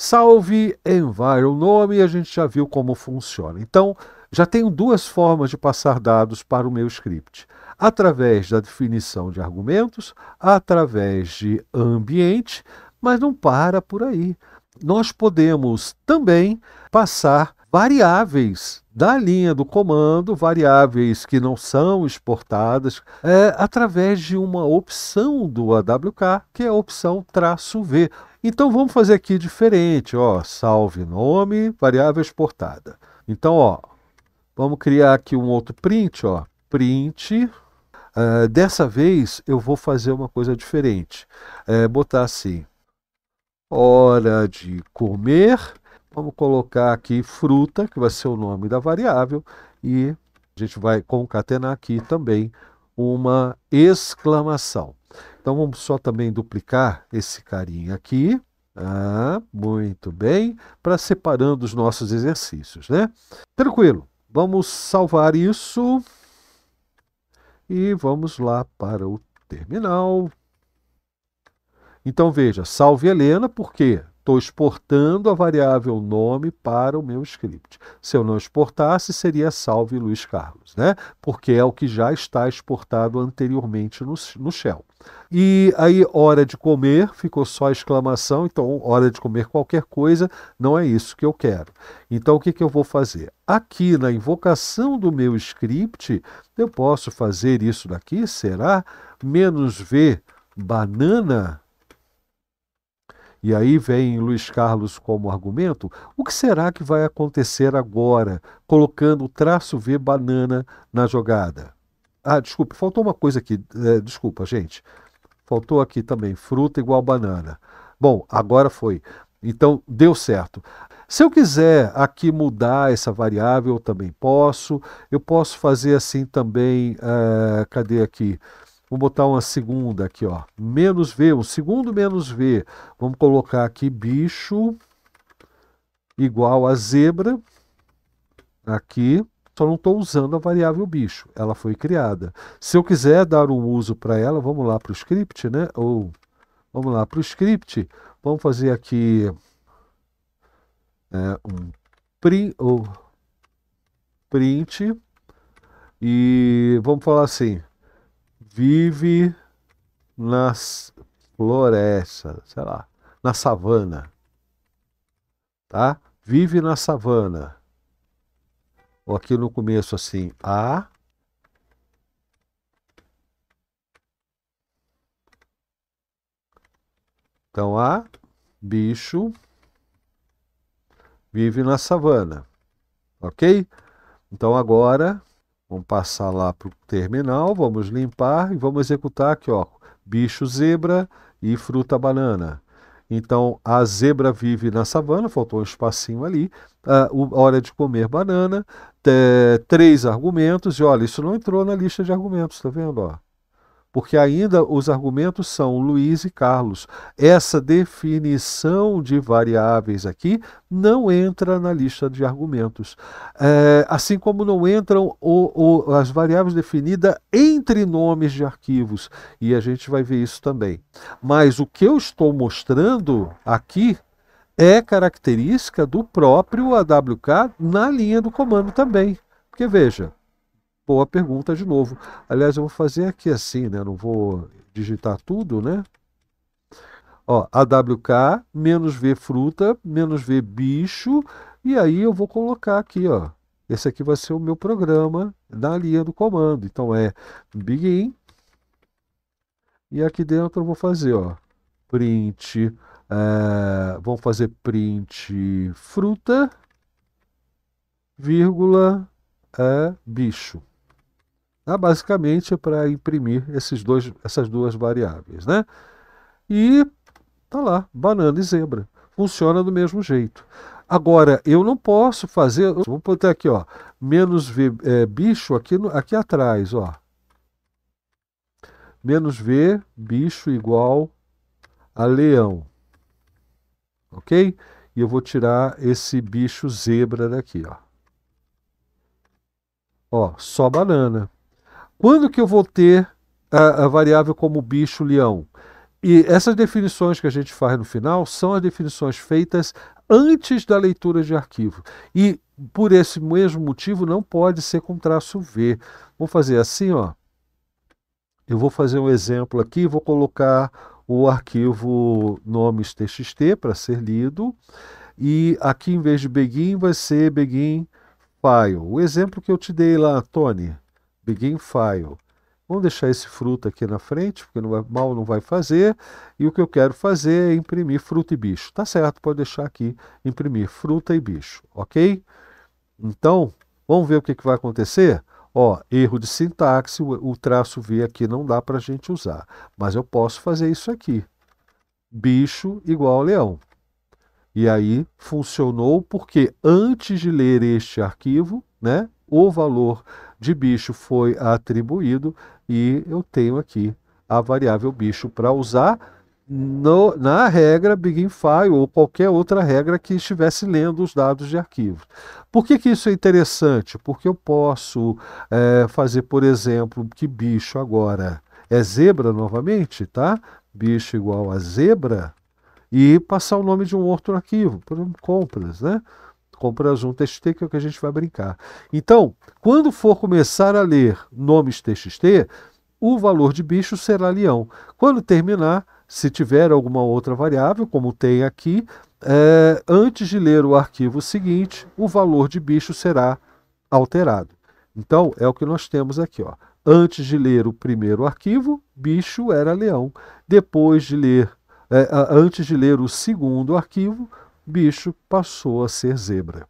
Salve Enviro, o nome a gente já viu como funciona. Então, já tenho duas formas de passar dados para o meu script. Através da definição de argumentos, através de ambiente, mas não para por aí. Nós podemos também passar variáveis da linha do comando, variáveis que não são exportadas, é, através de uma opção do AWK, que é a opção traço V, então vamos fazer aqui diferente, ó, salve nome, variável exportada. Então, ó, vamos criar aqui um outro print, ó, print. Uh, dessa vez eu vou fazer uma coisa diferente, é, botar assim, hora de comer, vamos colocar aqui fruta, que vai ser o nome da variável, e a gente vai concatenar aqui também uma exclamação. Então vamos só também duplicar esse carinha aqui. Ah, muito bem, para separando os nossos exercícios, né? Tranquilo, vamos salvar isso e vamos lá para o terminal. Então veja, salve Helena, por quê? Estou exportando a variável nome para o meu script. Se eu não exportasse, seria salve Luiz Carlos, né? Porque é o que já está exportado anteriormente no, no Shell. E aí, hora de comer, ficou só exclamação, então hora de comer qualquer coisa, não é isso que eu quero. Então o que, que eu vou fazer? Aqui na invocação do meu script, eu posso fazer isso daqui, será? Menos V banana e aí vem Luiz Carlos como argumento: o que será que vai acontecer agora, colocando o traço V banana na jogada? Ah, desculpe, faltou uma coisa aqui. É, desculpa, gente. Faltou aqui também: fruta igual banana. Bom, agora foi. Então deu certo. Se eu quiser aqui mudar essa variável, eu também posso. Eu posso fazer assim também. É, cadê aqui? Vou botar uma segunda aqui, ó. Menos V, um segundo menos V. Vamos colocar aqui bicho igual a zebra. Aqui, só não estou usando a variável bicho. Ela foi criada. Se eu quiser dar um uso para ela, vamos lá para o script, né? Ou vamos lá para o script. Vamos fazer aqui é, um print, ou print e vamos falar assim vive nas florestas, sei lá, na savana. Tá? Vive na savana. Ou aqui no começo assim, a Então a bicho vive na savana. OK? Então agora Vamos passar lá para o terminal, vamos limpar e vamos executar aqui, ó, bicho zebra e fruta banana. Então, a zebra vive na savana, faltou um espacinho ali, a ah, hora de comer banana, eh, três argumentos, e olha, isso não entrou na lista de argumentos, tá vendo, ó? porque ainda os argumentos são Luiz e Carlos. Essa definição de variáveis aqui não entra na lista de argumentos. É, assim como não entram o, o, as variáveis definidas entre nomes de arquivos, e a gente vai ver isso também. Mas o que eu estou mostrando aqui é característica do próprio AWK na linha do comando também. Porque veja, boa a pergunta de novo. Aliás, eu vou fazer aqui assim, né? Não vou digitar tudo, né? Ó, AWK menos V fruta menos V bicho. E aí eu vou colocar aqui, ó. Esse aqui vai ser o meu programa na linha do comando. Então é begin. E aqui dentro eu vou fazer, ó, print. É, vamos fazer print fruta, vírgula, é, bicho. Ah, basicamente basicamente para imprimir esses dois, essas duas variáveis. Né? E tá lá, banana e zebra. Funciona do mesmo jeito. Agora, eu não posso fazer. Vou botar aqui, ó. Menos V é, bicho aqui, no, aqui atrás, ó. Menos V bicho igual a leão. Ok? E eu vou tirar esse bicho zebra daqui, ó. Ó, só banana. Quando que eu vou ter a, a variável como bicho-leão? E essas definições que a gente faz no final são as definições feitas antes da leitura de arquivo. E por esse mesmo motivo não pode ser com traço V. Vou fazer assim, ó. Eu vou fazer um exemplo aqui, vou colocar o arquivo nomes.txt para ser lido. E aqui em vez de begin vai ser begin file. O exemplo que eu te dei lá, Tony begin file. Vamos deixar esse fruto aqui na frente, porque não vai, mal não vai fazer. E o que eu quero fazer é imprimir fruta e bicho. Tá certo, pode deixar aqui, imprimir fruta e bicho, ok? Então, vamos ver o que, que vai acontecer? Ó, erro de sintaxe, o, o traço V aqui não dá para a gente usar. Mas eu posso fazer isso aqui. Bicho igual leão. E aí funcionou porque antes de ler este arquivo, né, o valor de bicho foi atribuído e eu tenho aqui a variável bicho para usar no, na regra Begin File ou qualquer outra regra que estivesse lendo os dados de arquivo. Por que, que isso é interessante? Porque eu posso é, fazer, por exemplo, que bicho agora é zebra novamente, tá? Bicho igual a zebra e passar o nome de um outro arquivo, por exemplo, compras, né? compras um TXT, que é o que a gente vai brincar. Então, quando for começar a ler nomes TXT, o valor de bicho será leão. Quando terminar, se tiver alguma outra variável, como tem aqui, é, antes de ler o arquivo seguinte, o valor de bicho será alterado. Então, é o que nós temos aqui. Ó. Antes de ler o primeiro arquivo, bicho era leão. Depois de ler, é, antes de ler o segundo arquivo, bicho passou a ser zebra.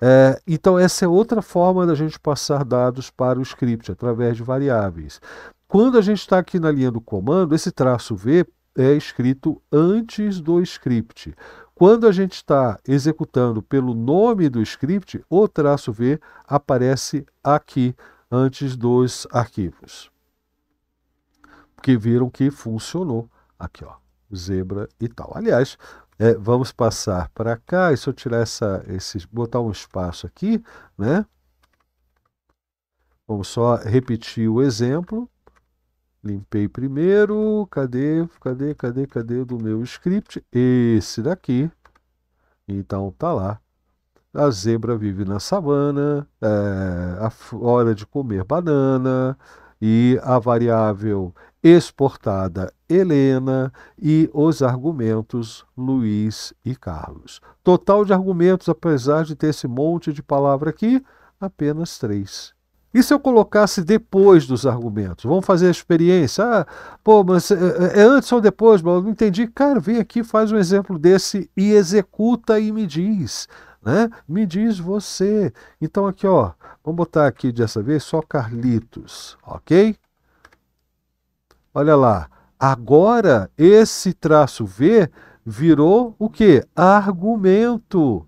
É, então, essa é outra forma da gente passar dados para o script, através de variáveis. Quando a gente está aqui na linha do comando, esse traço V é escrito antes do script. Quando a gente está executando pelo nome do script, o traço V aparece aqui, antes dos arquivos. Porque viram que funcionou. Aqui, ó, zebra e tal. Aliás, é, vamos passar para cá, e se eu tirar essa, esse, botar um espaço aqui, né? Vamos só repetir o exemplo. Limpei primeiro, cadê, cadê, cadê, cadê do meu script? Esse daqui. Então tá lá. A zebra vive na savana, é, a hora de comer banana, e a variável exportada Helena e os argumentos Luiz e Carlos. Total de argumentos, apesar de ter esse monte de palavra aqui, apenas três. E se eu colocasse depois dos argumentos? Vamos fazer a experiência. Ah, pô, mas eh, eh, é antes ou depois? Mas não entendi. Cara, vem aqui, faz um exemplo desse e executa e me diz. Né? Me diz você. Então aqui, ó, vamos botar aqui dessa vez só Carlitos, ok? Olha lá. Agora, esse traço V virou o quê? Argumento.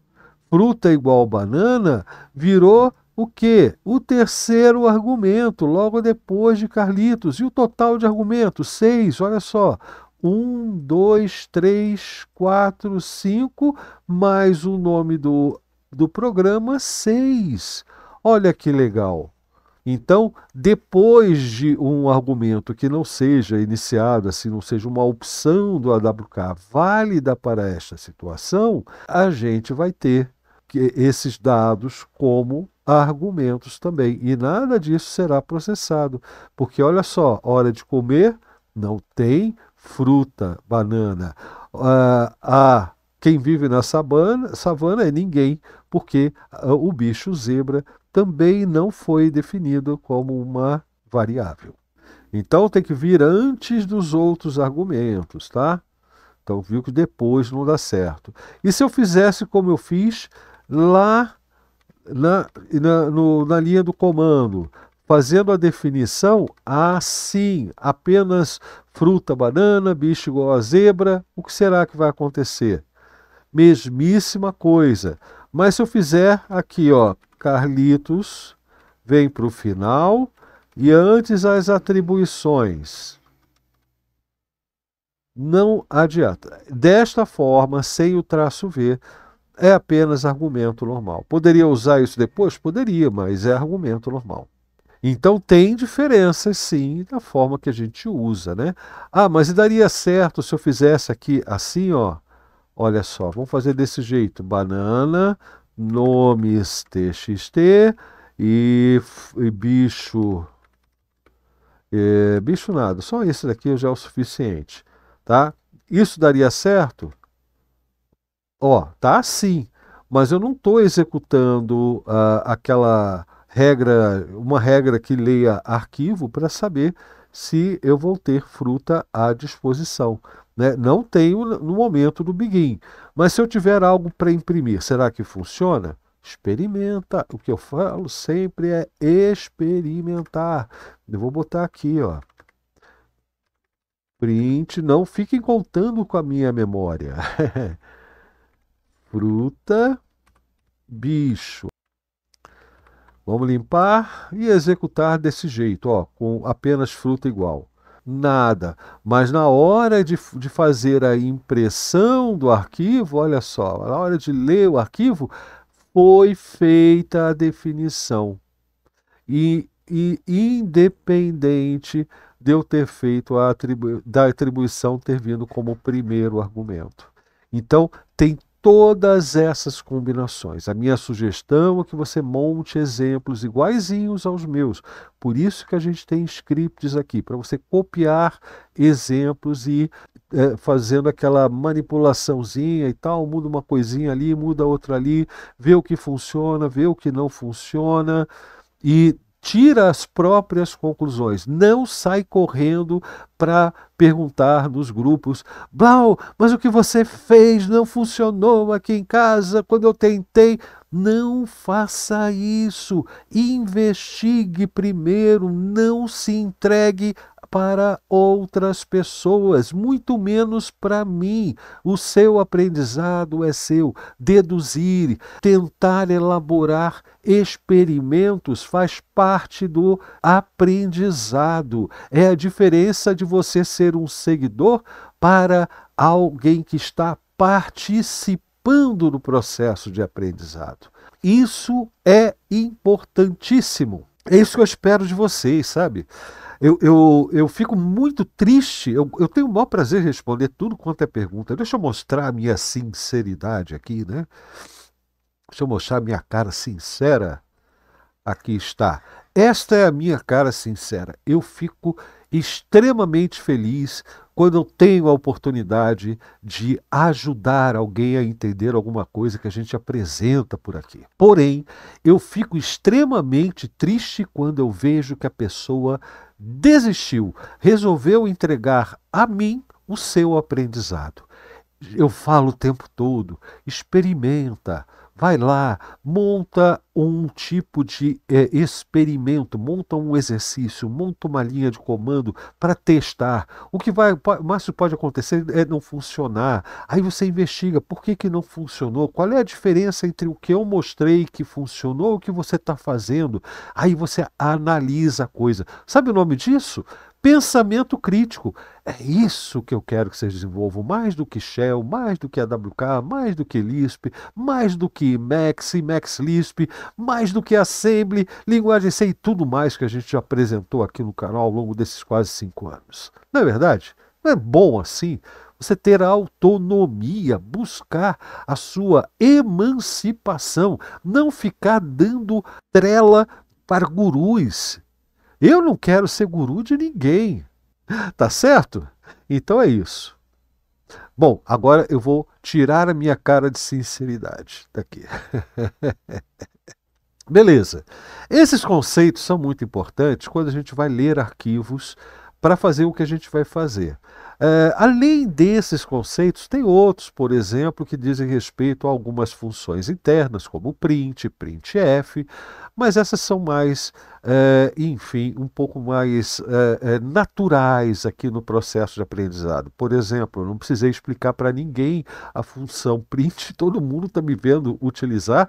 Fruta igual banana virou o quê? O terceiro argumento, logo depois de Carlitos. E o total de argumentos? Seis, olha só. Um, dois, três, quatro, cinco, mais o nome do, do programa, seis. Olha que legal. Então, depois de um argumento que não seja iniciado, assim, não seja uma opção do AWK válida para esta situação, a gente vai ter esses dados como argumentos também. E nada disso será processado, porque olha só, hora de comer não tem fruta, banana. Ah, ah, quem vive na sabana, savana é ninguém, porque ah, o bicho zebra também não foi definido como uma variável. Então tem que vir antes dos outros argumentos, tá? Então viu que depois não dá certo. E se eu fizesse como eu fiz lá na, na, no, na linha do comando, fazendo a definição assim, ah, apenas fruta, banana, bicho igual a zebra, o que será que vai acontecer? Mesmíssima coisa. Mas se eu fizer aqui, ó, Carlitos vem para o final e antes as atribuições. Não adianta. Desta forma, sem o traço V, é apenas argumento normal. Poderia usar isso depois? Poderia, mas é argumento normal. Então tem diferenças sim da forma que a gente usa, né? Ah, mas daria certo se eu fizesse aqui assim, ó. Olha só, vamos fazer desse jeito. Banana, nomes txt e, e bicho é, bicho nada só esse daqui já é o suficiente tá isso daria certo ó tá assim mas eu não estou executando ah, aquela regra uma regra que leia arquivo para saber se eu vou ter fruta à disposição né? Não tenho no momento do Begin. Mas se eu tiver algo para imprimir, será que funciona? Experimenta. O que eu falo sempre é experimentar. Eu vou botar aqui, ó. Print, não fiquem contando com a minha memória. Fruta, bicho. Vamos limpar e executar desse jeito, ó, com apenas fruta igual nada. Mas na hora de, de fazer a impressão do arquivo, olha só, na hora de ler o arquivo, foi feita a definição. E, e independente de eu ter feito a atribu da atribuição ter vindo como primeiro argumento. Então, tem todas essas combinações. A minha sugestão é que você monte exemplos iguaizinhos aos meus. Por isso que a gente tem scripts aqui, para você copiar exemplos e é, fazendo aquela manipulaçãozinha e tal, muda uma coisinha ali, muda outra ali, vê o que funciona, vê o que não funciona e tira as próprias conclusões, não sai correndo para perguntar nos grupos: Blau, mas o que você fez não funcionou aqui em casa quando eu tentei. Não faça isso. Investigue primeiro, não se entregue para outras pessoas, muito menos para mim. O seu aprendizado é seu. Deduzir, tentar elaborar experimentos faz parte do aprendizado. É a diferença de você ser um seguidor para alguém que está participando do processo de aprendizado. Isso é importantíssimo. É isso que eu espero de vocês, sabe? Eu, eu, eu fico muito triste, eu, eu tenho o maior prazer em responder tudo quanto é pergunta. Deixa eu mostrar a minha sinceridade aqui, né? Deixa eu mostrar a minha cara sincera. Aqui está. Esta é a minha cara sincera. Eu fico extremamente feliz quando eu tenho a oportunidade de ajudar alguém a entender alguma coisa que a gente apresenta por aqui. Porém, eu fico extremamente triste quando eu vejo que a pessoa desistiu, resolveu entregar a mim o seu aprendizado. Eu falo o tempo todo, experimenta, vai lá, monta um tipo de é, experimento, monta um exercício, monta uma linha de comando para testar. O que vai, máximo pode acontecer é não funcionar. Aí você investiga por que, que não funcionou, qual é a diferença entre o que eu mostrei que funcionou e o que você está fazendo. Aí você analisa a coisa. Sabe o nome disso? Pensamento crítico. É isso que eu quero que vocês desenvolvam, mais do que Shell, mais do que AWK, mais do que Lisp, mais do que Max e Max Lisp, mais do que Assembly, linguagem C e tudo mais que a gente já apresentou aqui no canal ao longo desses quase cinco anos. Não é verdade? Não é bom assim você ter a autonomia, buscar a sua emancipação, não ficar dando trela para gurus eu não quero ser guru de ninguém. Tá certo? Então é isso. Bom, agora eu vou tirar a minha cara de sinceridade daqui. Beleza. Esses conceitos são muito importantes quando a gente vai ler arquivos para fazer o que a gente vai fazer. Eh, além desses conceitos, tem outros, por exemplo, que dizem respeito a algumas funções internas, como print, printf, mas essas são mais, eh, enfim, um pouco mais eh, naturais aqui no processo de aprendizado. Por exemplo, eu não precisei explicar para ninguém a função print, todo mundo está me vendo utilizar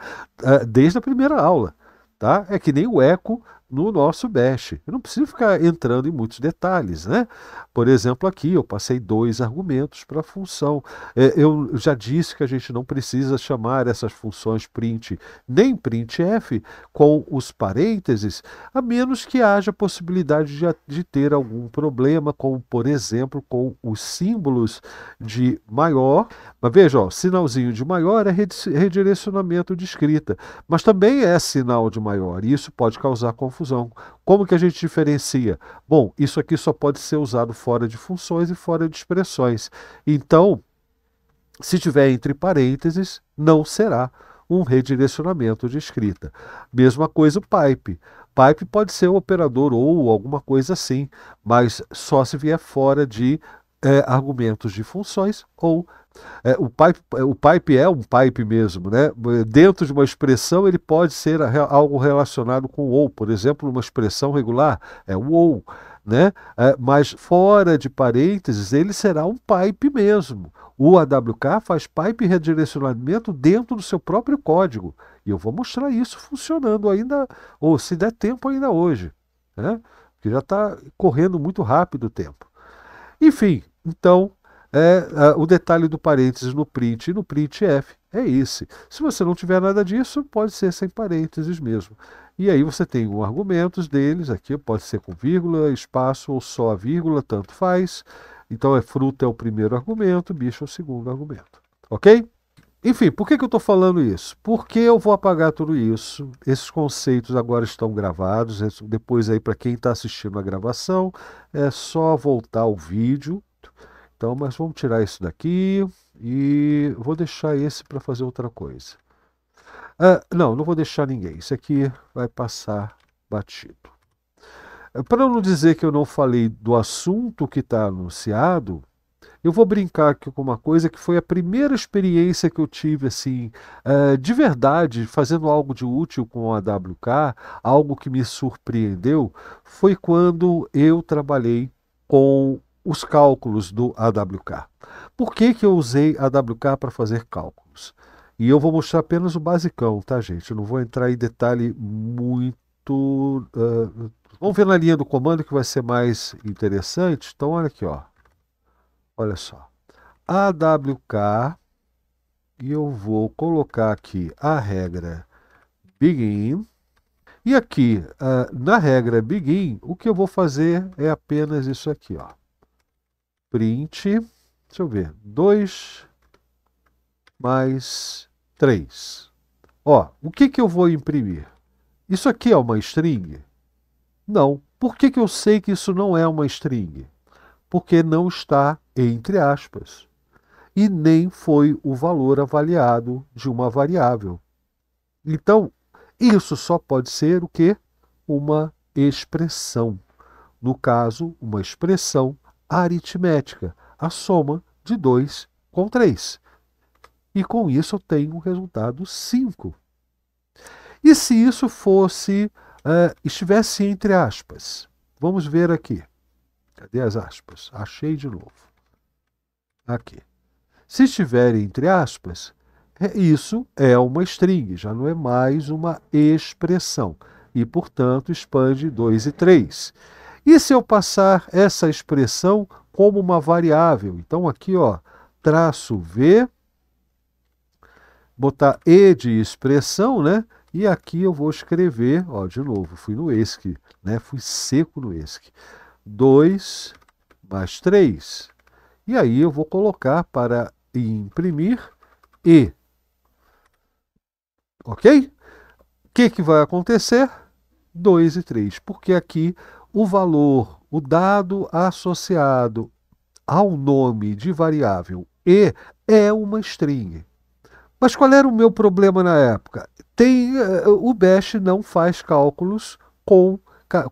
desde a primeira aula. Tá? É que nem o eco no nosso Bash. Eu não preciso ficar entrando em muitos detalhes, né? Por exemplo, aqui eu passei dois argumentos para a função. É, eu já disse que a gente não precisa chamar essas funções print nem printf com os parênteses, a menos que haja possibilidade de, de ter algum problema, como por exemplo com os símbolos de maior mas veja, ó, sinalzinho de maior é redirecionamento de escrita, mas também é sinal de maior, e isso pode causar confusão. Como que a gente diferencia? Bom, isso aqui só pode ser usado fora de funções e fora de expressões. Então, se tiver entre parênteses, não será um redirecionamento de escrita. Mesma coisa o pipe. Pipe pode ser um operador ou alguma coisa assim, mas só se vier fora de é, argumentos de funções ou é, o, pipe, é, o pipe é um pipe mesmo, né? Dentro de uma expressão, ele pode ser algo relacionado com ou. Por exemplo, uma expressão regular é o ou, né? É, mas fora de parênteses, ele será um pipe mesmo. O AWK faz pipe redirecionamento dentro do seu próprio código. E eu vou mostrar isso funcionando ainda, ou se der tempo ainda hoje, né? Porque já está correndo muito rápido o tempo. Enfim, então é uh, o detalhe do parênteses no print e no print F é esse. Se você não tiver nada disso, pode ser sem parênteses mesmo. E aí você tem um argumentos deles, aqui pode ser com vírgula, espaço ou só a vírgula, tanto faz. Então é fruta é o primeiro argumento, bicho é o segundo argumento. Ok? Enfim, por que, que eu estou falando isso? Porque eu vou apagar tudo isso. Esses conceitos agora estão gravados. Depois aí, para quem está assistindo a gravação, é só voltar ao vídeo então, mas vamos tirar isso daqui e vou deixar esse para fazer outra coisa. Ah, não, não vou deixar ninguém. Isso aqui vai passar batido. Ah, para não dizer que eu não falei do assunto que está anunciado, eu vou brincar aqui com uma coisa que foi a primeira experiência que eu tive, assim, ah, de verdade, fazendo algo de útil com a AWK, algo que me surpreendeu, foi quando eu trabalhei com os cálculos do AWK. Por que, que eu usei AWK para fazer cálculos? E eu vou mostrar apenas o basicão, tá, gente? Eu não vou entrar em detalhe muito. Uh, vamos ver na linha do comando que vai ser mais interessante. Então, olha aqui, ó. Olha só. AWK e eu vou colocar aqui a regra begin. E aqui, uh, na regra begin, o que eu vou fazer é apenas isso aqui, ó print, deixa eu ver, 2 mais 3. Ó, o que, que eu vou imprimir? Isso aqui é uma string? Não. Por que, que eu sei que isso não é uma string? Porque não está entre aspas. E nem foi o valor avaliado de uma variável. Então, isso só pode ser o que? Uma expressão. No caso, uma expressão aritmética, a soma de 2 com 3. E com isso eu tenho o um resultado 5. E se isso fosse, uh, estivesse entre aspas? Vamos ver aqui. Cadê as aspas? Achei de novo. Aqui. Se estiver entre aspas, é, isso é uma string, já não é mais uma expressão. E, portanto, expande 2 e 3. E se eu passar essa expressão como uma variável? Então aqui, ó, traço V, botar E de expressão, né? E aqui eu vou escrever, ó, de novo, fui no ESC, né? Fui seco no ESC. 2 mais 3. E aí eu vou colocar para imprimir E. Ok? O que, que vai acontecer? 2 e 3, porque aqui o valor, o dado associado ao nome de variável e é uma string. Mas qual era o meu problema na época? Tem, eh, o Bash não faz cálculos com,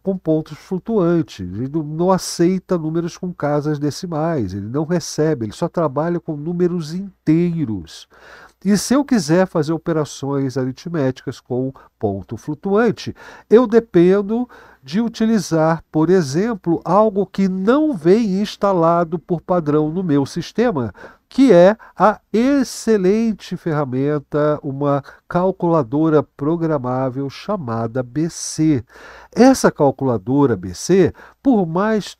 com pontos flutuantes, ele não aceita números com casas decimais, ele não recebe, ele só trabalha com números inteiros. E se eu quiser fazer operações aritméticas com ponto flutuante, eu dependo de utilizar, por exemplo, algo que não vem instalado por padrão no meu sistema, que é a excelente ferramenta, uma calculadora programável chamada BC. Essa calculadora BC, por mais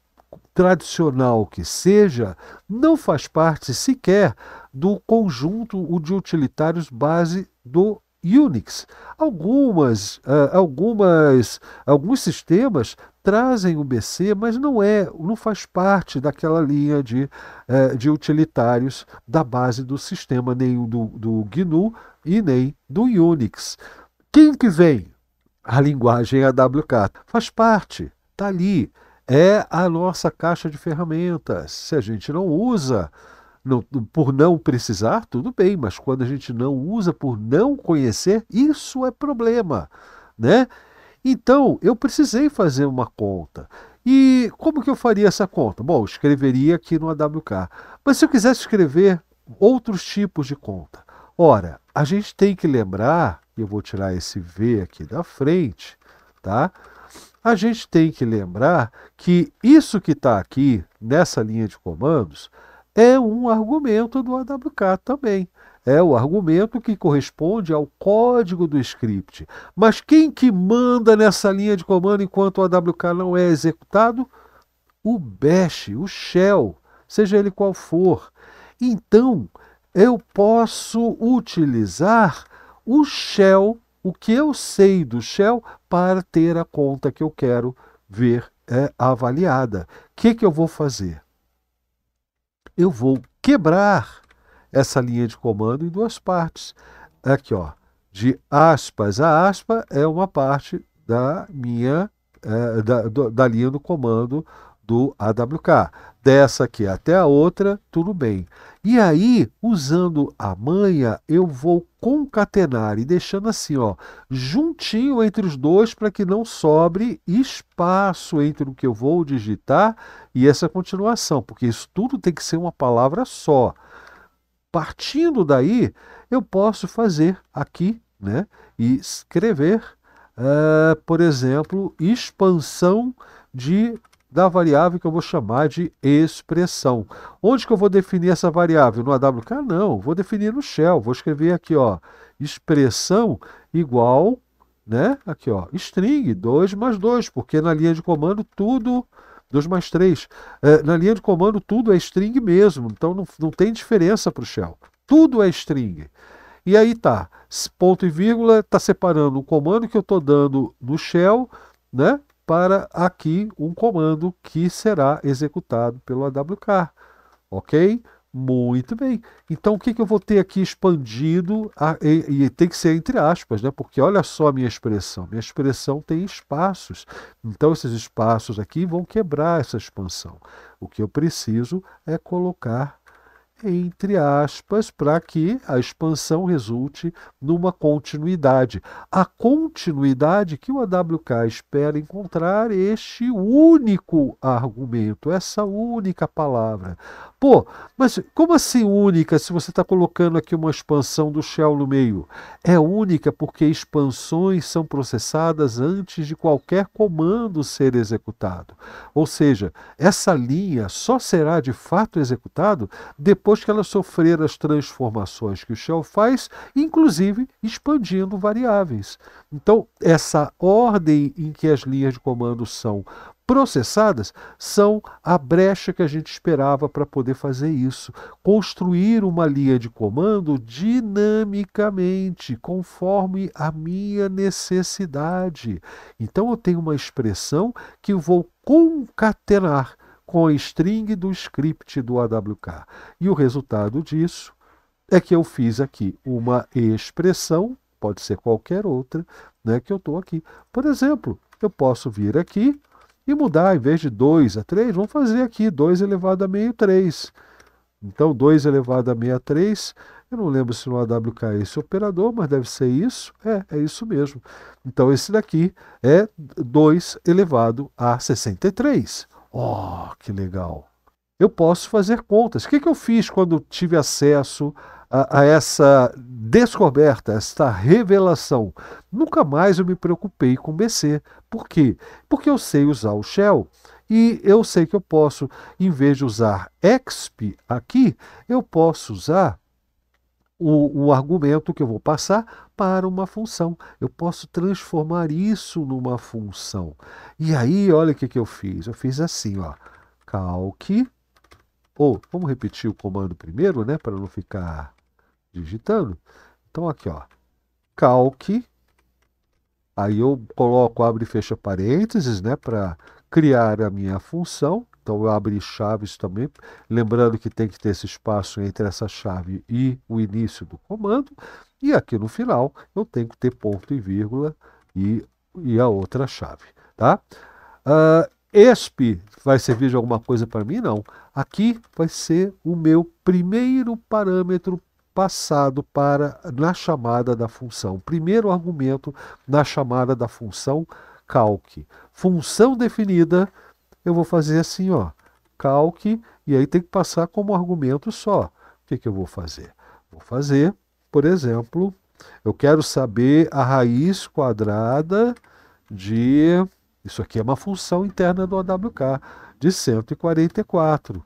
tradicional que seja, não faz parte sequer do conjunto de utilitários base do Unix. Algumas, ah, algumas, alguns sistemas trazem o BC, mas não é, não faz parte daquela linha de, eh, de utilitários da base do sistema, nem do, do GNU e nem do Unix. Quem que vem? A linguagem AWK faz parte, está ali. É a nossa caixa de ferramentas. Se a gente não usa, não, por não precisar, tudo bem, mas quando a gente não usa por não conhecer, isso é problema, né? Então, eu precisei fazer uma conta. E como que eu faria essa conta? Bom, escreveria aqui no AWK. Mas se eu quisesse escrever outros tipos de conta, ora, a gente tem que lembrar, e eu vou tirar esse V aqui da frente, tá? A gente tem que lembrar que isso que está aqui nessa linha de comandos é um argumento do AWK também. É o argumento que corresponde ao código do script. Mas quem que manda nessa linha de comando enquanto o AWK não é executado? O bash, o shell, seja ele qual for. Então, eu posso utilizar o shell, o que eu sei do shell, para ter a conta que eu quero ver é, avaliada. O que, que eu vou fazer? eu vou quebrar essa linha de comando em duas partes. Aqui, ó, de aspas a aspa é uma parte da minha é, da, da linha do comando do AWK. Dessa aqui até a outra, tudo bem. E aí, usando a manha, eu vou concatenar e deixando assim, ó, juntinho entre os dois para que não sobre espaço entre o que eu vou digitar e essa continuação, porque isso tudo tem que ser uma palavra só. Partindo daí, eu posso fazer aqui, né, e escrever, uh, por exemplo, expansão de da variável que eu vou chamar de expressão. Onde que eu vou definir essa variável? No AWK? Não, vou definir no shell. Vou escrever aqui, ó, expressão igual, né? Aqui, ó, string 2 mais 2, porque na linha de comando tudo 2 mais 3. É, na linha de comando tudo é string mesmo, então não, não tem diferença para o shell. Tudo é string. E aí tá, ponto e vírgula, está separando o comando que eu estou dando no shell, né? para aqui um comando que será executado pelo AWK, ok? Muito bem. Então, o que, que eu vou ter aqui expandido? A, e, e, tem que ser entre aspas, né? Porque olha só a minha expressão. Minha expressão tem espaços. Então, esses espaços aqui vão quebrar essa expansão. O que eu preciso é colocar entre aspas, para que a expansão resulte numa continuidade. A continuidade que o AWK espera encontrar este único argumento, essa única palavra. Pô, mas como assim única se você está colocando aqui uma expansão do shell no meio? É única porque expansões são processadas antes de qualquer comando ser executado. Ou seja, essa linha só será de fato executada depois que ela sofrer as transformações que o shell faz, inclusive expandindo variáveis. Então, essa ordem em que as linhas de comando são processadas são a brecha que a gente esperava para poder fazer isso. Construir uma linha de comando dinamicamente, conforme a minha necessidade. Então eu tenho uma expressão que eu vou concatenar com a string do script do AWK. E o resultado disso é que eu fiz aqui uma expressão, pode ser qualquer outra, né, que eu estou aqui. Por exemplo, eu posso vir aqui e mudar, em vez de 2 a 3, vamos fazer aqui 2 elevado a meio 3. Então, 2 elevado a meio 3, eu não lembro se no AWK é esse operador, mas deve ser isso. É, é isso mesmo. Então, esse daqui é 2 elevado a 63. Oh, que legal! Eu posso fazer contas. O que, que eu fiz quando tive acesso a, a essa descoberta, esta revelação. Nunca mais eu me preocupei com BC. Por quê? Porque eu sei usar o Shell e eu sei que eu posso, em vez de usar exp aqui, eu posso usar o, o, argumento que eu vou passar para uma função. Eu posso transformar isso numa função. E aí, olha o que, que eu fiz. Eu fiz assim, ó, calc, ou oh, vamos repetir o comando primeiro, né, para não ficar digitando. Então aqui, ó, calque, aí eu coloco, abre e fecha parênteses, né, para criar a minha função. Então eu abri chaves também, lembrando que tem que ter esse espaço entre essa chave e o início do comando. E aqui no final eu tenho que ter ponto e vírgula e, e a outra chave, tá? Uh, ah, ESP vai servir de alguma coisa para mim? Não. Aqui vai ser o meu primeiro parâmetro passado para na chamada da função. Primeiro argumento na chamada da função calc Função definida, eu vou fazer assim, ó, calc e aí tem que passar como argumento só. O que, que eu vou fazer? Vou fazer, por exemplo, eu quero saber a raiz quadrada de. Isso aqui é uma função interna do AWK, de 144.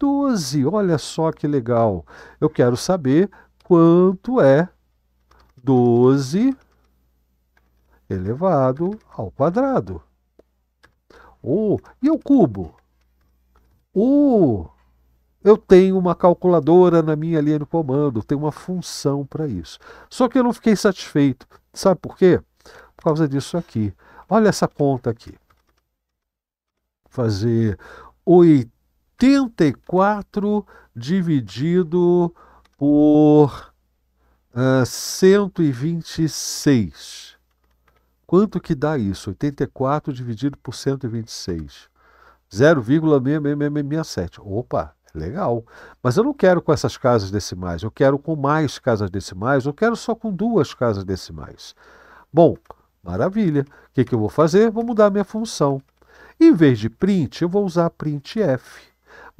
12. Olha só que legal. Eu quero saber quanto é 12 elevado ao quadrado. Oh, e o cubo? Oh, eu tenho uma calculadora na minha linha de comando, tem uma função para isso. Só que eu não fiquei satisfeito. Sabe por quê? Por causa disso aqui. Olha essa conta aqui. Fazer 8 84 dividido por uh, ah, 126. Quanto que dá isso? 84 dividido por 126. 0,6667. Opa, é legal. Mas eu não quero com essas casas decimais, eu quero com mais casas decimais, eu quero só com duas casas decimais. Bom, maravilha. O que, que eu vou fazer? Vou mudar minha função. Em vez de print, eu vou usar printf.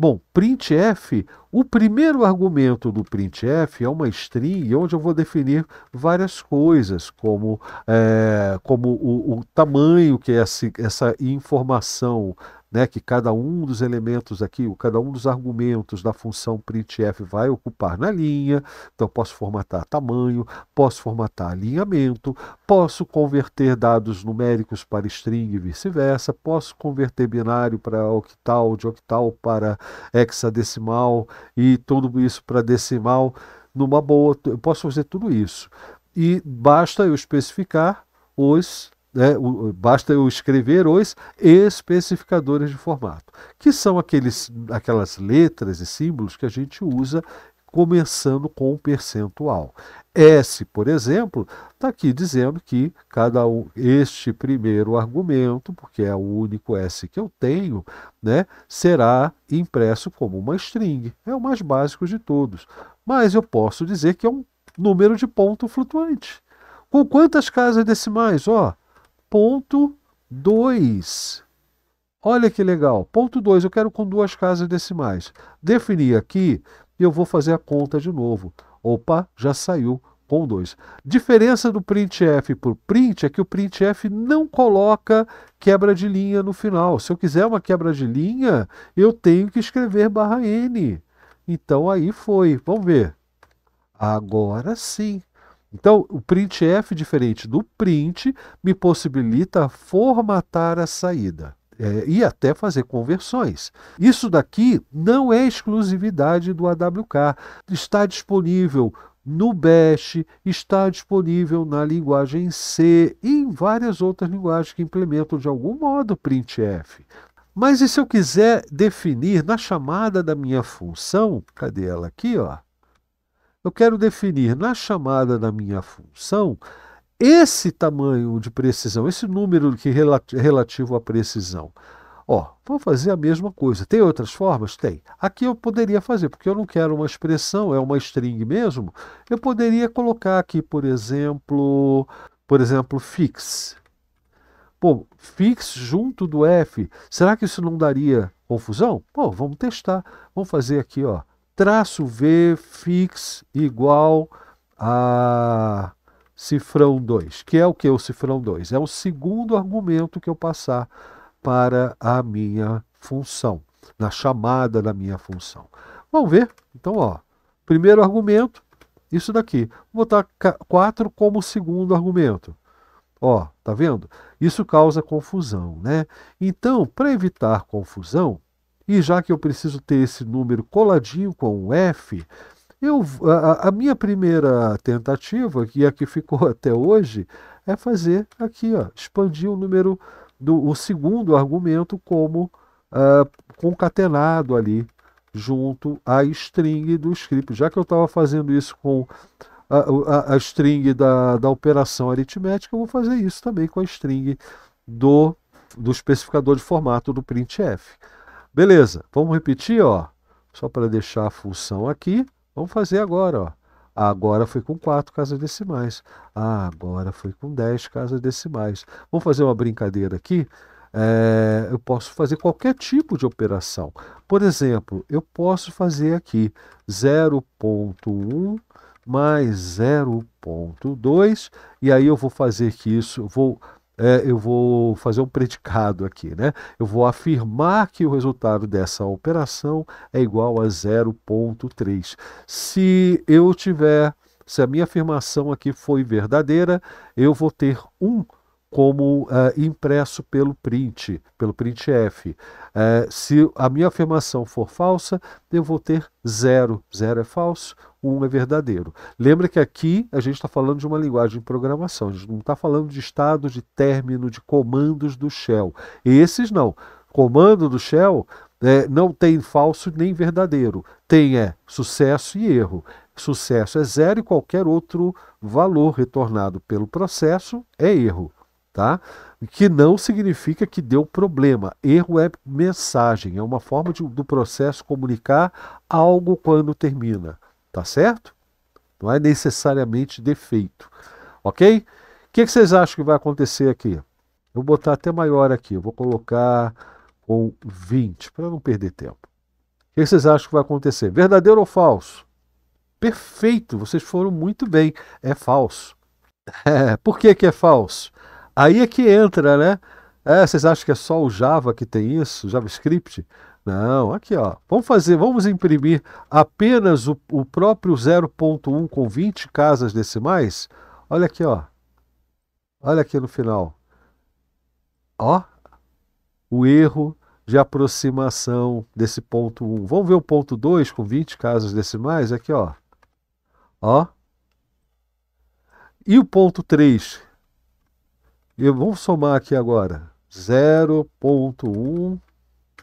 Bom, printf, o primeiro argumento do printf é uma string onde eu vou definir várias coisas, como, é, como o, o tamanho que é essa, essa informação né, que cada um dos elementos aqui, cada um dos argumentos da função printf vai ocupar na linha. Então, posso formatar tamanho, posso formatar alinhamento, posso converter dados numéricos para string e vice-versa, posso converter binário para octal, de octal para hexadecimal e tudo isso para decimal. Numa boa, eu posso fazer tudo isso. E basta eu especificar os né, o, basta eu escrever os especificadores de formato, que são aqueles, aquelas letras e símbolos que a gente usa começando com um percentual. S, por exemplo, está aqui dizendo que cada um, este primeiro argumento, porque é o único S que eu tenho, né, será impresso como uma string. É o mais básico de todos. Mas eu posso dizer que é um número de ponto flutuante. Com quantas casas decimais? Ó, Ponto 2. Olha que legal. Ponto 2, eu quero com duas casas decimais. Definir aqui e eu vou fazer a conta de novo. Opa, já saiu com 2. Diferença do printf por print é que o printf não coloca quebra de linha no final. Se eu quiser uma quebra de linha, eu tenho que escrever barra n. Então aí foi. Vamos ver. Agora sim. Então, o printf, é diferente do print, me possibilita formatar a saída. É, e até fazer conversões. Isso daqui não é exclusividade do AWK. Está disponível no Bash, está disponível na linguagem C e em várias outras linguagens que implementam de algum modo o printf. Mas e se eu quiser definir na chamada da minha função, cadê ela aqui, ó? eu quero definir na chamada da minha função esse tamanho de precisão, esse número que relativo à precisão. Ó, vou fazer a mesma coisa. Tem outras formas? Tem. Aqui eu poderia fazer, porque eu não quero uma expressão, é uma string mesmo. Eu poderia colocar aqui, por exemplo, por exemplo, fix. Bom, fix junto do f. Será que isso não daria confusão? Bom, vamos testar. Vamos fazer aqui, ó, traço V fix igual a cifrão 2, que é o que o cifrão 2? É o segundo argumento que eu passar para a minha função, na chamada da minha função. Vamos ver? Então, ó, primeiro argumento, isso daqui. Vou botar 4 como segundo argumento. Ó, tá vendo? Isso causa confusão, né? Então, para evitar confusão, e já que eu preciso ter esse número coladinho com o F, eu, a, a, minha primeira tentativa, que é a que ficou até hoje, é fazer aqui, ó, expandir o número do o segundo argumento como uh, concatenado ali junto à string do script. Já que eu estava fazendo isso com a, a, a, string da, da operação aritmética, eu vou fazer isso também com a string do, do especificador de formato do printf. Beleza, vamos repetir, ó. Só para deixar a função aqui, vamos fazer agora, ó. Agora foi com 4 casas decimais. Ah, agora foi com 10 casas decimais. Vamos fazer uma brincadeira aqui? É, eu posso fazer qualquer tipo de operação. Por exemplo, eu posso fazer aqui 0.1 mais 0.2 e aí eu vou fazer que isso, vou é, eu vou fazer um predicado aqui, né? Eu vou afirmar que o resultado dessa operação é igual a 0,3. Se eu tiver, se a minha afirmação aqui foi verdadeira, eu vou ter 1 como uh, impresso pelo print, pelo printf. Uh, eh, se a minha afirmação for falsa, eu vou ter zero. Zero é falso, um é verdadeiro. Lembra que aqui a gente está falando de uma linguagem de programação, a gente não está falando de estado, de término, de comandos do shell. Esses não. Comando do shell é, não tem falso nem verdadeiro. Tem é sucesso e erro sucesso é zero e qualquer outro valor retornado pelo processo é erro tá? Que não significa que deu problema. Erro é mensagem, é uma forma de, do processo comunicar algo quando termina, tá certo? Não é necessariamente defeito, ok? O que, que vocês acham que vai acontecer aqui? Eu vou botar até maior aqui, eu vou colocar com 20 para não perder tempo. O que, que vocês acham que vai acontecer? Verdadeiro ou falso? Perfeito, vocês foram muito bem. É falso. É, por que, que é falso? Aí é que entra, né? É, vocês acham que é só o Java que tem isso, JavaScript? Não, aqui ó, vamos fazer, vamos imprimir apenas o, o próprio 0.1 com 20 casas decimais. Olha aqui ó, olha aqui no final, ó, o erro de aproximação desse ponto 1. Vamos ver o ponto 2 com 20 casas decimais aqui ó, ó, e o ponto 3 e vamos somar aqui agora. 0,1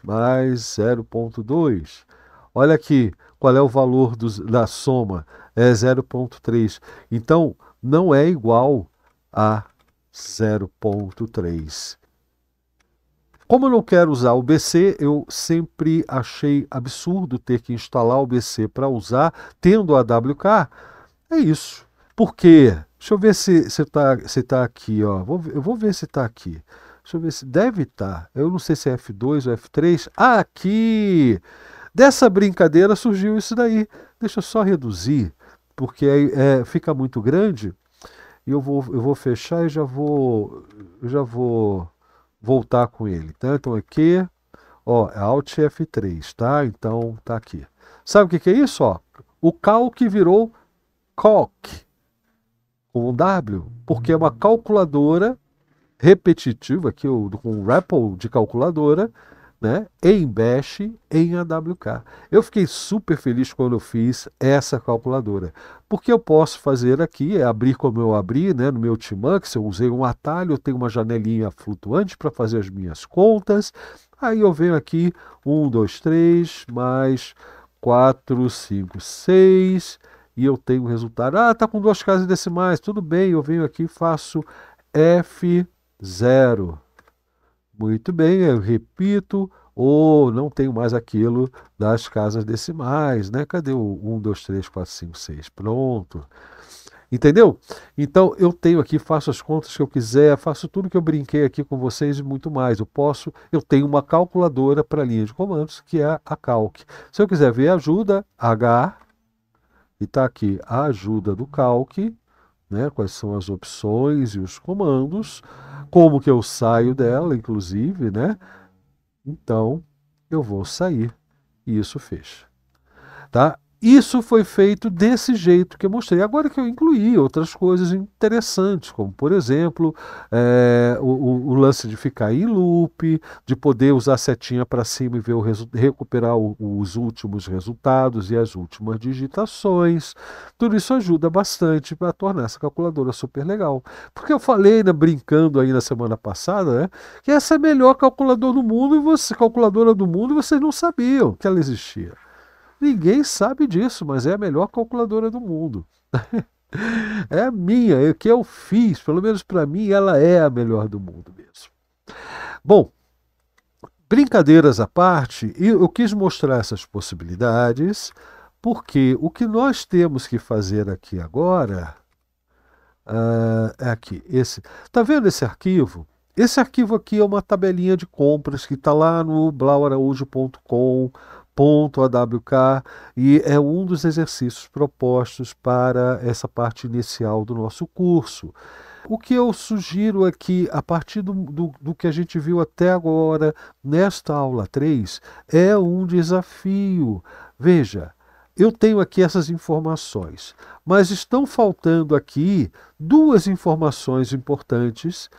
mais 0,2. Olha aqui qual é o valor da soma. É 0,3. Então, não é igual a 0,3. Como eu não quero usar o BC, eu sempre achei absurdo ter que instalar o BC para usar, tendo a WK. É isso. Por quê? Deixa eu ver se está se tá aqui, ó. Vou, eu vou ver se está aqui. Deixa eu ver se deve estar. Tá. Eu não sei se é F2 ou F3. Ah, aqui! Dessa brincadeira surgiu isso daí. Deixa eu só reduzir, porque é, é fica muito grande. E eu vou, eu vou fechar e já vou, já vou voltar com ele. Tá? Então aqui, é ó, Alt F3, tá? Então tá aqui. Sabe o que, que é isso? Ó? O calque virou coque com um W, porque é uma calculadora repetitiva, que eu, com um REPL de calculadora, né, em Bash, em AWK. Eu fiquei super feliz quando eu fiz essa calculadora, porque eu posso fazer aqui, é abrir como eu abri, né, no meu Timux, eu usei um atalho, eu tenho uma janelinha flutuante para fazer as minhas contas, aí eu venho aqui, 1, 2, 3, mais 4, 5, 6 e eu tenho o resultado. Ah, está com duas casas decimais, tudo bem, eu venho aqui e faço F0. Muito bem, eu repito, ou não tenho mais aquilo das casas decimais, né? Cadê o 1, 2, 3, 4, 5, 6? Pronto. Entendeu? Então eu tenho aqui, faço as contas que eu quiser, faço tudo que eu brinquei aqui com vocês e muito mais. Eu posso, eu tenho uma calculadora para linha de comandos, que é a Calc. Se eu quiser ver ajuda, H e está aqui a ajuda do calque, né? quais são as opções e os comandos, como que eu saio dela, inclusive, né? Então, eu vou sair e isso fecha. Tá? isso foi feito desse jeito que eu mostrei. Agora que eu incluí outras coisas interessantes, como, por exemplo, é, o, o, lance de ficar em loop, de poder usar a setinha para cima e ver o recuperar o, os últimos resultados e as últimas digitações. Tudo isso ajuda bastante para tornar essa calculadora super legal. Porque eu falei, né, brincando aí na semana passada, né, que essa é a melhor calculadora do mundo e você, calculadora do mundo e vocês não sabiam que ela existia. Ninguém sabe disso, mas é a melhor calculadora do mundo. é a minha, é o que eu fiz, pelo menos para mim, ela é a melhor do mundo mesmo. Bom, brincadeiras à parte, eu quis mostrar essas possibilidades, porque o que nós temos que fazer aqui agora uh, é aqui. Esse, tá vendo esse arquivo? Esse arquivo aqui é uma tabelinha de compras que está lá no blauaraújo.com .awk e é um dos exercícios propostos para essa parte inicial do nosso curso. O que eu sugiro aqui, é a partir do, do, do, que a gente viu até agora, nesta aula 3, é um desafio. Veja, eu tenho aqui essas informações, mas estão faltando aqui duas informações importantes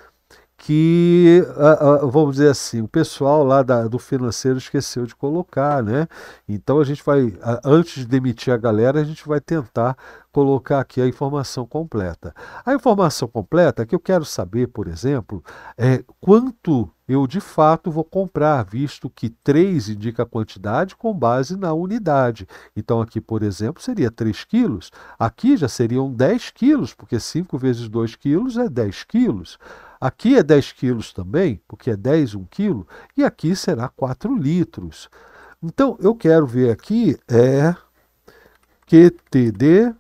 que, ah, ah, vamos dizer assim, o pessoal lá da, do financeiro esqueceu de colocar, né? Então a gente vai, antes de demitir a galera, a gente vai tentar colocar aqui a informação completa. A informação completa é que eu quero saber, por exemplo, é quanto eu de fato vou comprar, visto que 3 indica a quantidade com base na unidade. Então, aqui, por exemplo, seria 3 quilos. Aqui já seriam 10 quilos, porque 5 vezes 2 quilos é 10 quilos. Aqui é 10 quilos também, porque é 10 um quilo, e aqui será 4 litros. Então, eu quero ver aqui é QTD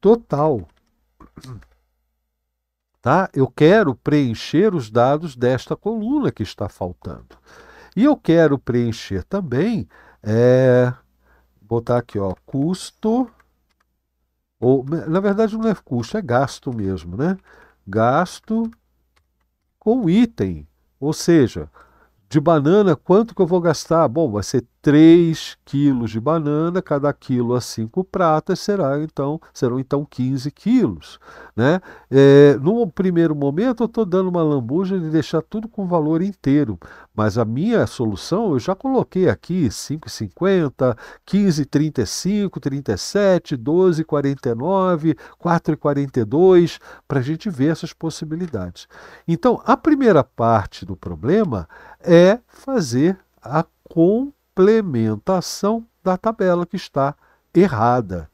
total. Tá? Eu quero preencher os dados desta coluna que está faltando. E eu quero preencher também, é, botar aqui, ó, custo, ou, na verdade não é custo, é gasto mesmo, né? Gasto com o item, ou seja, de banana, quanto que eu vou gastar? Bom, vai ser 3 quilos de banana, cada quilo a 5 pratas, será então, serão então 15 quilos. Né? É, primeiro momento eu estou dando uma lambuja de deixar tudo com valor inteiro, mas a minha solução eu já coloquei aqui 5,50, 15,35, 37, 12,49, 4,42, para a gente ver essas possibilidades. Então, a primeira parte do problema é fazer a complementação da tabela que está errada.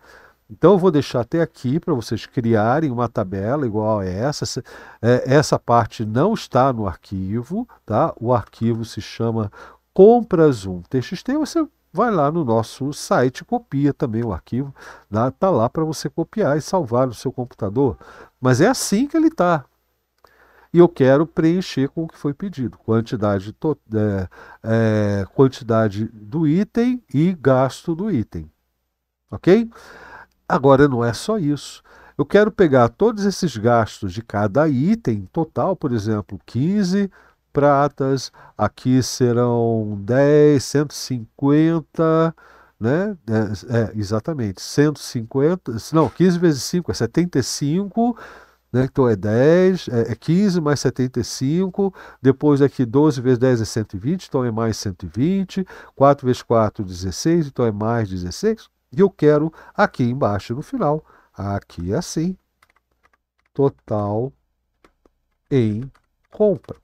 Então eu vou deixar até aqui para vocês criarem uma tabela igual a essa. É, essa parte não está no arquivo, tá? O arquivo se chama compras txt. Você vai lá no nosso site, copia também o arquivo, está lá para você copiar e salvar no seu computador. Mas é assim que ele está, e eu quero preencher com o que foi pedido, quantidade, é, é, quantidade do item e gasto do item. Ok? Agora, não é só isso. Eu quero pegar todos esses gastos de cada item total, por exemplo, 15 pratas, aqui serão 10, 150, né? é, é exatamente, 150, não, 15 vezes 5 é 75, né? Então é 10, é 15 é mais 75, depois aqui 12 vezes 10 é 120, então é mais 120, 4 vezes 4 é 16, então é mais 16. E eu quero aqui embaixo no final, aqui assim, total em compra.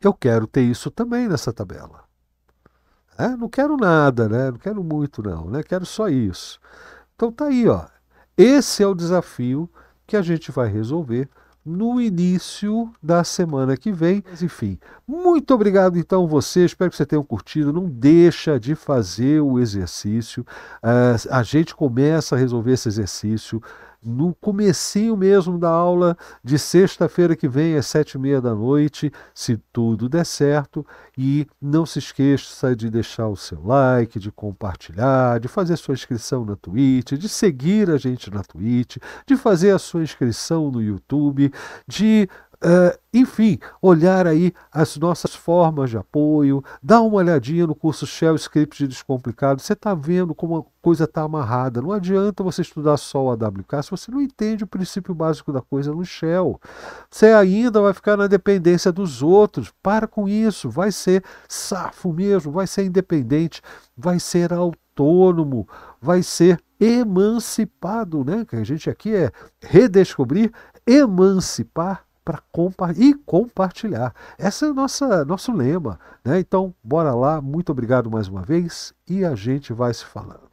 Eu quero ter isso também nessa tabela. É, não quero nada, né? Não quero muito não, né? Quero só isso. Então tá aí, ó. Esse é o desafio que a gente vai resolver no início da semana que vem. Mas, enfim, muito obrigado então você, espero que você tenha curtido. Não deixa de fazer o exercício. Uh, a gente começa a resolver esse exercício no comecinho mesmo da aula de sexta-feira que vem, às sete e meia da noite, se tudo der certo. E não se esqueça de deixar o seu like, de compartilhar, de fazer sua inscrição na Twitch, de seguir a gente na Twitch, de fazer a sua inscrição no YouTube, de Uh, enfim, olhar aí as nossas formas de apoio, dá uma olhadinha no curso Shell Script de Descomplicado, você está vendo como a coisa está amarrada. Não adianta você estudar só o AWK se você não entende o princípio básico da coisa no Shell. Você ainda vai ficar na dependência dos outros. Para com isso, vai ser safo mesmo, vai ser independente, vai ser autônomo, vai ser emancipado, né? Que a gente aqui é redescobrir, emancipar para compa e compartilhar. Essa é nossa nosso lema, né? Então, bora lá. Muito obrigado mais uma vez e a gente vai se falando.